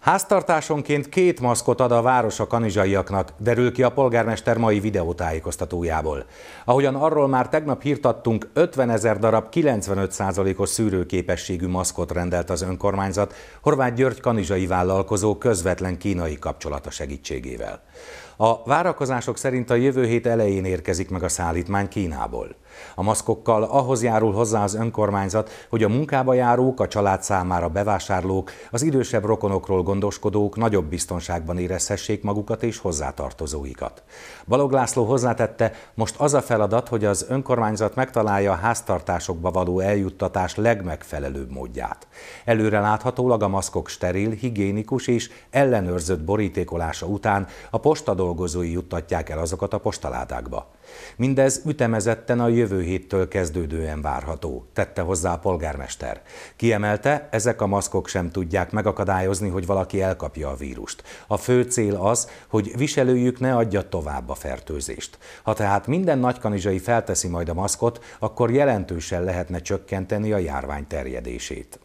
Háztartásonként két maszkot ad a város a kanizsaiaknak, derül ki a polgármester mai videótájékoztatójából. Ahogyan arról már tegnap hírtattunk, 50 ezer darab 95%-os szűrőképességű maszkot rendelt az önkormányzat Horváth György kanizsai vállalkozó közvetlen kínai kapcsolata segítségével. A várakozások szerint a jövő hét elején érkezik meg a szállítmány Kínából. A maszkokkal ahhoz járul hozzá az önkormányzat, hogy a munkába járók, a család számára bevásárlók, az idősebb rokonokról gondoskodók nagyobb biztonságban érezhessék magukat és hozzátartozóikat. Balog László hozzátette, most az a feladat, hogy az önkormányzat megtalálja a háztartásokba való eljuttatás legmegfelelőbb módját. Előre láthatólag a maszkok steril, higiénikus és ellenőrzött borítékolása után a posta dolgozói juttatják el azokat a postaládákba. Mindez ütemezetten a jövő héttől kezdődően várható, tette hozzá a polgármester. Kiemelte, ezek a maszkok sem tudják megakadályozni, hogy valaki elkapja a vírust. A fő cél az, hogy viselőjük ne adja tovább a fertőzést. Ha tehát minden nagykanizsai felteszi majd a maszkot, akkor jelentősen lehetne csökkenteni a járvány terjedését.